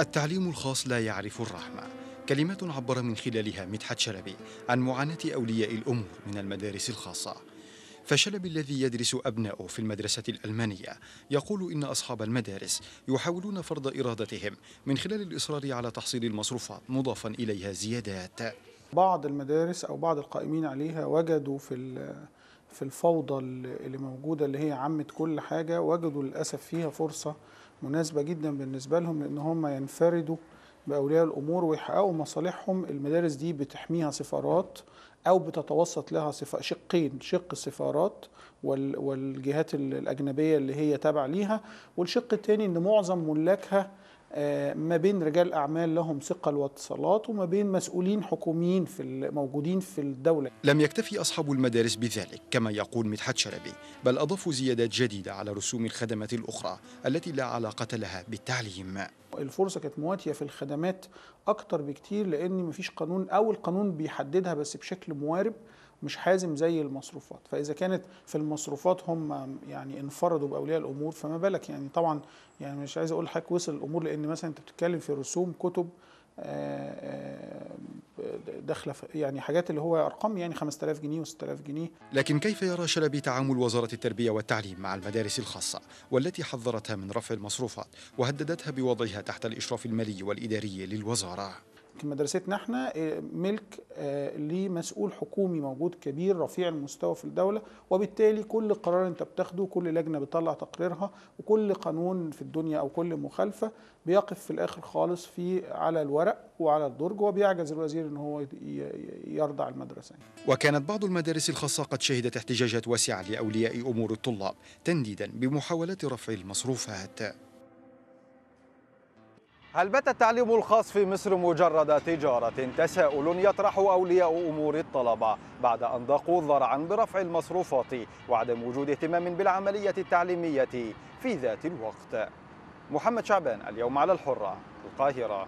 التعليم الخاص لا يعرف الرحمة كلمات عبر من خلالها مدحت شلبي عن معاناة أولياء الأمور من المدارس الخاصة فشلبي الذي يدرس أبناؤه في المدرسة الألمانية يقول إن أصحاب المدارس يحاولون فرض إرادتهم من خلال الإصرار على تحصيل المصروفات مضافا إليها زيادات بعض المدارس أو بعض القائمين عليها وجدوا في في الفوضى اللي موجودة اللي هي عمت كل حاجة وجدوا للأسف فيها فرصة مناسبة جدا بالنسبة لهم لأن هم ينفردوا بأولياء الأمور ويحققوا مصالحهم المدارس دي بتحميها سفارات أو بتتوسط لها شقين شق السفارات والجهات الأجنبية اللي هي تابعة ليها والشق الثاني أن معظم ملاكها آه، ما بين رجال اعمال لهم ثقل واتصالات وما بين مسؤولين حكوميين في الموجودين في الدوله. لم يكتفي اصحاب المدارس بذلك كما يقول مدحت شلبي، بل اضافوا زيادات جديده على رسوم الخدمات الاخرى التي لا علاقه لها بالتعليم. الفرصه كانت مواتيه في الخدمات اكتر بكتير لان مفيش قانون او القانون بيحددها بس بشكل موارب. مش حازم زي المصروفات فاذا كانت في المصروفات هم يعني انفردوا باولياء الامور فما بالك يعني طبعا يعني مش عايز اقول لحضرتك وصل الامور لان مثلا انت بتتكلم في رسوم كتب آه، آه، داخله يعني حاجات اللي هو ارقام يعني 5000 جنيه و6000 جنيه لكن كيف يرى شلبي تعامل وزاره التربيه والتعليم مع المدارس الخاصه والتي حذرتها من رفع المصروفات وهددتها بوضعها تحت الاشراف المالي والاداري للوزاره في مدرستنا احنا آه، ملك آه، لمسؤول حكومي موجود كبير رفيع المستوى في الدوله وبالتالي كل قرار انت بتاخده كل لجنه بتطلع تقريرها وكل قانون في الدنيا او كل مخالفه بيقف في الاخر خالص في على الورق وعلى الدرج وبيعجز الوزير ان هو يرضع المدرسه وكانت بعض المدارس الخاصه قد شهدت احتجاجات واسعه لاولياء امور الطلاب تنديدا بمحاولات رفع المصروفات هل بات التعليم الخاص في مصر مجرد تجارة؟ تساؤل يطرح أولياء أمور الطلبة بعد أن ضاقوا ذرعا برفع المصروفات وعدم وجود اهتمام بالعملية التعليمية في ذات الوقت محمد شعبان اليوم على الحرة القاهرة